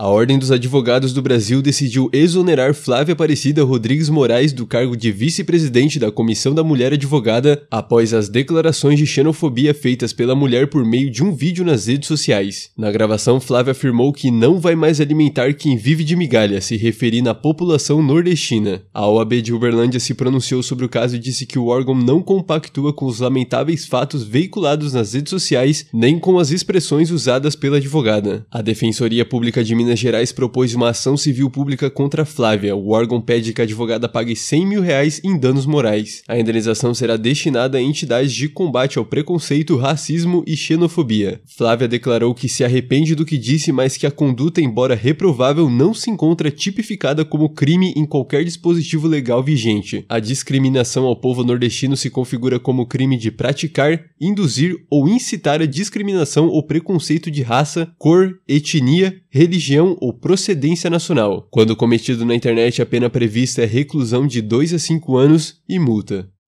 A Ordem dos Advogados do Brasil decidiu exonerar Flávia Aparecida Rodrigues Moraes do cargo de vice-presidente da Comissão da Mulher Advogada após as declarações de xenofobia feitas pela mulher por meio de um vídeo nas redes sociais. Na gravação, Flávia afirmou que não vai mais alimentar quem vive de migalha, se referindo à população nordestina. A OAB de Uberlândia se pronunciou sobre o caso e disse que o órgão não compactua com os lamentáveis fatos veiculados nas redes sociais nem com as expressões usadas pela advogada. A Defensoria Pública de Minas Minas Gerais propôs uma ação civil pública contra Flávia. O órgão pede que a advogada pague 100 mil reais em danos morais. A indenização será destinada a entidades de combate ao preconceito, racismo e xenofobia. Flávia declarou que se arrepende do que disse, mas que a conduta, embora reprovável, não se encontra tipificada como crime em qualquer dispositivo legal vigente. A discriminação ao povo nordestino se configura como crime de praticar, induzir ou incitar a discriminação ou preconceito de raça, cor, etnia, religião ou procedência nacional. Quando cometido na internet, a pena prevista é reclusão de 2 a 5 anos e multa.